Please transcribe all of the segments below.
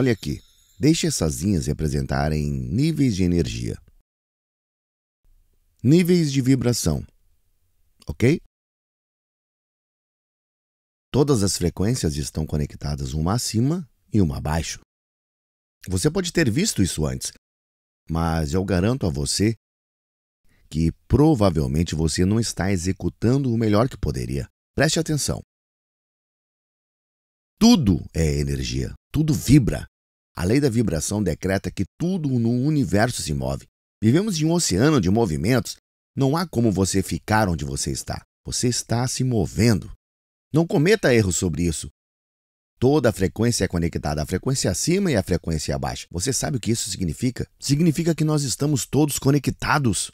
Olha aqui, deixe essas linhas representarem níveis de energia. Níveis de vibração, ok? Todas as frequências estão conectadas uma acima e uma abaixo. Você pode ter visto isso antes, mas eu garanto a você que provavelmente você não está executando o melhor que poderia. Preste atenção. Tudo é energia, tudo vibra. A lei da vibração decreta que tudo no universo se move. Vivemos em um oceano de movimentos. Não há como você ficar onde você está. Você está se movendo. Não cometa erros sobre isso. Toda a frequência é conectada à frequência acima e à frequência abaixo. Você sabe o que isso significa? Significa que nós estamos todos conectados.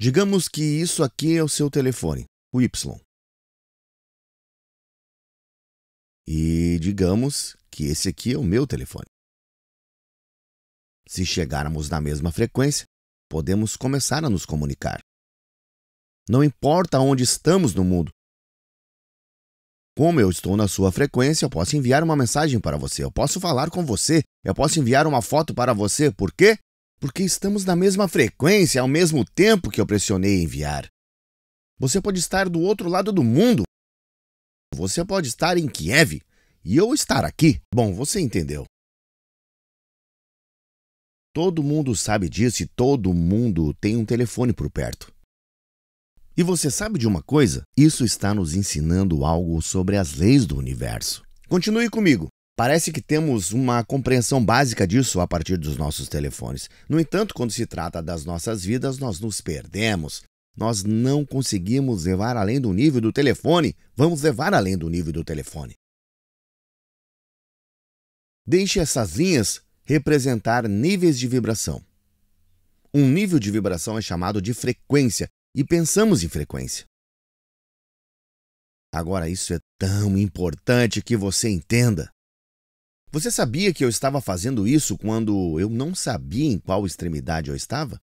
Digamos que isso aqui é o seu telefone o Y. E digamos que esse aqui é o meu telefone. Se chegarmos na mesma frequência, podemos começar a nos comunicar. Não importa onde estamos no mundo. Como eu estou na sua frequência, eu posso enviar uma mensagem para você, eu posso falar com você, eu posso enviar uma foto para você. Por quê? Porque estamos na mesma frequência ao mesmo tempo que eu pressionei enviar. Você pode estar do outro lado do mundo. Você pode estar em Kiev e eu estar aqui. Bom, você entendeu. Todo mundo sabe disso e todo mundo tem um telefone por perto. E você sabe de uma coisa? Isso está nos ensinando algo sobre as leis do universo. Continue comigo. Parece que temos uma compreensão básica disso a partir dos nossos telefones. No entanto, quando se trata das nossas vidas, nós nos perdemos. Nós não conseguimos levar além do nível do telefone. Vamos levar além do nível do telefone. Deixe essas linhas representar níveis de vibração. Um nível de vibração é chamado de frequência e pensamos em frequência. Agora, isso é tão importante que você entenda. Você sabia que eu estava fazendo isso quando eu não sabia em qual extremidade eu estava?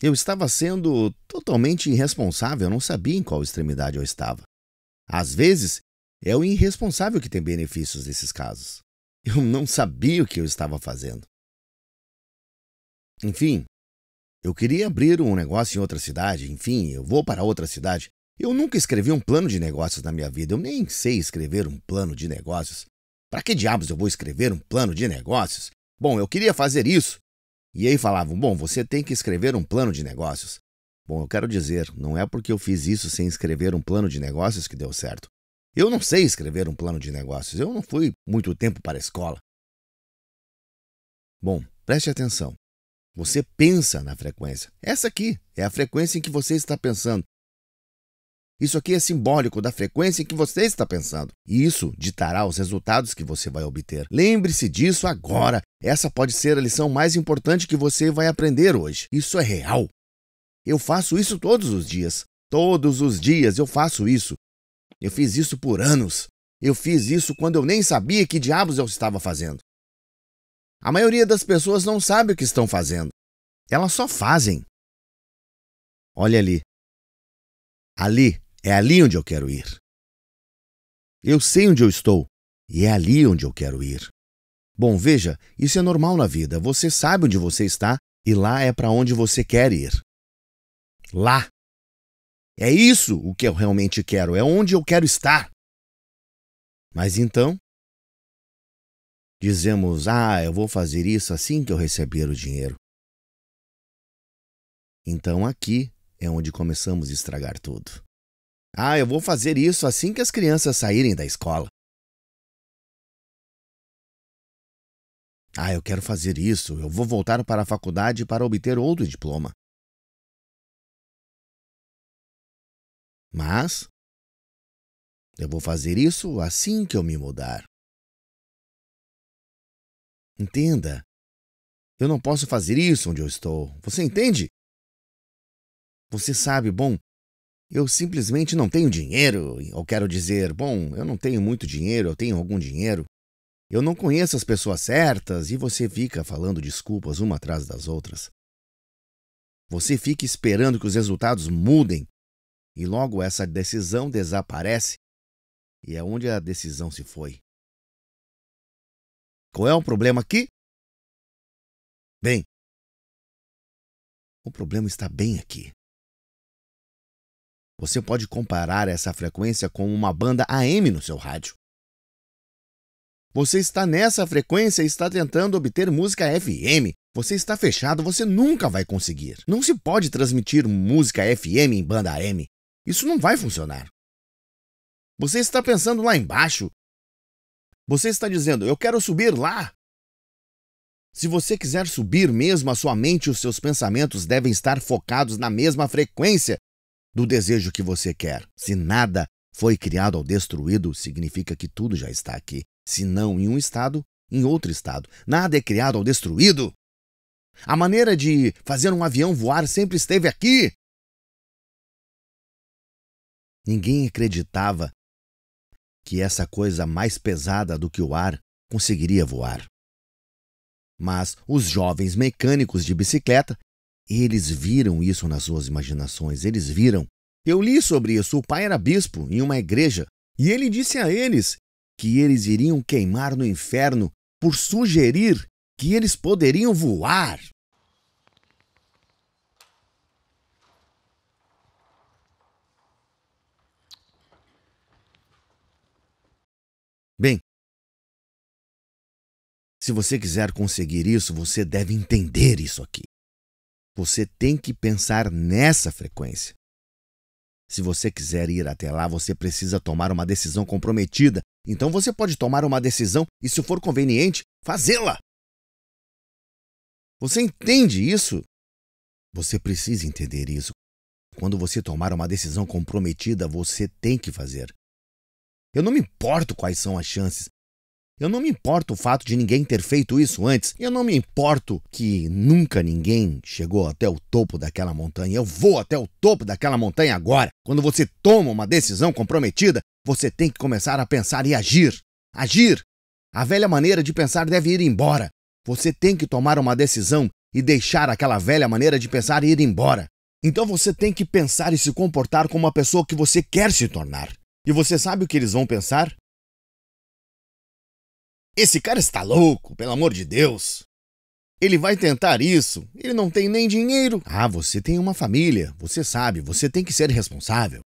Eu estava sendo totalmente irresponsável, não sabia em qual extremidade eu estava. Às vezes, é o irresponsável que tem benefícios nesses casos. Eu não sabia o que eu estava fazendo. Enfim, eu queria abrir um negócio em outra cidade, enfim, eu vou para outra cidade. Eu nunca escrevi um plano de negócios na minha vida, eu nem sei escrever um plano de negócios. Para que diabos eu vou escrever um plano de negócios? Bom, eu queria fazer isso. E aí falavam: bom, você tem que escrever um plano de negócios. Bom, eu quero dizer, não é porque eu fiz isso sem escrever um plano de negócios que deu certo. Eu não sei escrever um plano de negócios, eu não fui muito tempo para a escola. Bom, preste atenção. Você pensa na frequência. Essa aqui é a frequência em que você está pensando. Isso aqui é simbólico da frequência em que você está pensando, e isso ditará os resultados que você vai obter. Lembre-se disso agora. Essa pode ser a lição mais importante que você vai aprender hoje. Isso é real. Eu faço isso todos os dias. Todos os dias eu faço isso. Eu fiz isso por anos. Eu fiz isso quando eu nem sabia que diabos eu estava fazendo. A maioria das pessoas não sabe o que estão fazendo. Elas só fazem. Olha ali. Ali é ali onde eu quero ir. Eu sei onde eu estou e é ali onde eu quero ir. Bom, veja, isso é normal na vida. Você sabe onde você está e lá é para onde você quer ir. Lá. É isso o que eu realmente quero, é onde eu quero estar. Mas então, dizemos: "Ah, eu vou fazer isso assim que eu receber o dinheiro". Então aqui é onde começamos a estragar tudo. Ah, eu vou fazer isso assim que as crianças saírem da escola. Ah, eu quero fazer isso, eu vou voltar para a faculdade para obter outro diploma. Mas eu vou fazer isso assim que eu me mudar. Entenda, eu não posso fazer isso onde eu estou. Você entende? Você sabe, bom, eu simplesmente não tenho dinheiro, ou quero dizer, bom, eu não tenho muito dinheiro, eu tenho algum dinheiro. Eu não conheço as pessoas certas e você fica falando desculpas uma atrás das outras. Você fica esperando que os resultados mudem e logo essa decisão desaparece e é onde a decisão se foi. Qual é o problema aqui? Bem, o problema está bem aqui. Você pode comparar essa frequência com uma banda AM no seu rádio. Você está nessa frequência e está tentando obter música FM. Você está fechado, você nunca vai conseguir. Não se pode transmitir música FM em banda AM. Isso não vai funcionar. Você está pensando lá embaixo. Você está dizendo, eu quero subir lá. Se você quiser subir mesmo, a sua mente e os seus pensamentos devem estar focados na mesma frequência do desejo que você quer. Se nada foi criado ou destruído, significa que tudo já está aqui. Se não em um estado, em outro estado. Nada é criado ou destruído. A maneira de fazer um avião voar sempre esteve aqui. Ninguém acreditava que essa coisa mais pesada do que o ar conseguiria voar. Mas os jovens mecânicos de bicicleta eles viram isso nas suas imaginações, eles viram. Eu li sobre isso. O pai era bispo em uma igreja e ele disse a eles que eles iriam queimar no inferno por sugerir que eles poderiam voar. Bem, se você quiser conseguir isso, você deve entender isso aqui. Você tem que pensar nessa frequência. Se você quiser ir até lá, você precisa tomar uma decisão comprometida. Então você pode tomar uma decisão e, se for conveniente, fazê-la. Você entende isso? Você precisa entender isso. Quando você tomar uma decisão comprometida, você tem que fazer. Eu não me importo quais são as chances, eu não me importo o fato de ninguém ter feito isso antes. Eu não me importo que nunca ninguém chegou até o topo daquela montanha. Eu vou até o topo daquela montanha agora. Quando você toma uma decisão comprometida, você tem que começar a pensar e agir. Agir! A velha maneira de pensar deve ir embora. Você tem que tomar uma decisão e deixar aquela velha maneira de pensar ir embora. Então você tem que pensar e se comportar como a pessoa que você quer se tornar. E você sabe o que eles vão pensar? Esse cara está louco, pelo amor de Deus. Ele vai tentar isso. Ele não tem nem dinheiro. Ah, você tem uma família. Você sabe, você tem que ser responsável.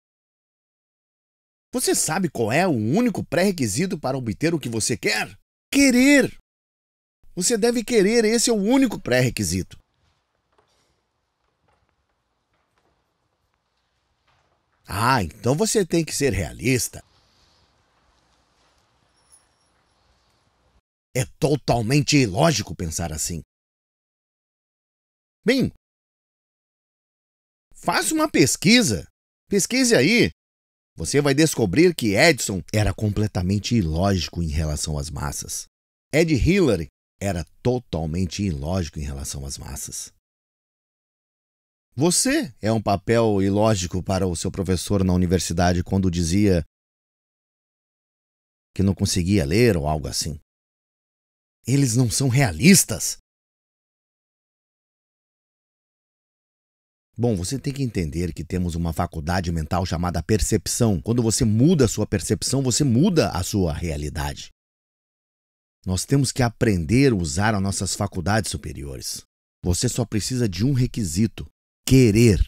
Você sabe qual é o único pré-requisito para obter o que você quer? Querer. Você deve querer, esse é o único pré-requisito. Ah, então você tem que ser realista. É totalmente ilógico pensar assim. Bem, faça uma pesquisa. Pesquise aí. Você vai descobrir que Edison era completamente ilógico em relação às massas. Ed Hillary era totalmente ilógico em relação às massas. Você é um papel ilógico para o seu professor na universidade quando dizia que não conseguia ler ou algo assim. Eles não são realistas? Bom, você tem que entender que temos uma faculdade mental chamada percepção. Quando você muda a sua percepção, você muda a sua realidade. Nós temos que aprender a usar as nossas faculdades superiores. Você só precisa de um requisito: querer.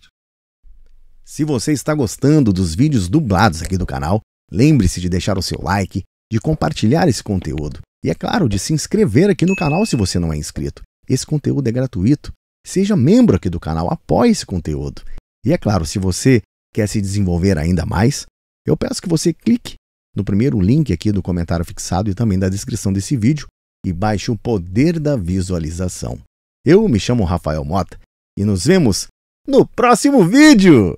Se você está gostando dos vídeos dublados aqui do canal, lembre-se de deixar o seu like, de compartilhar esse conteúdo e é claro, de se inscrever aqui no canal se você não é inscrito. Esse conteúdo é gratuito. Seja membro aqui do canal, apoie esse conteúdo. E é claro, se você quer se desenvolver ainda mais, eu peço que você clique no primeiro link aqui do comentário fixado e também da descrição desse vídeo e baixe o poder da visualização. Eu me chamo Rafael Mota e nos vemos no próximo vídeo!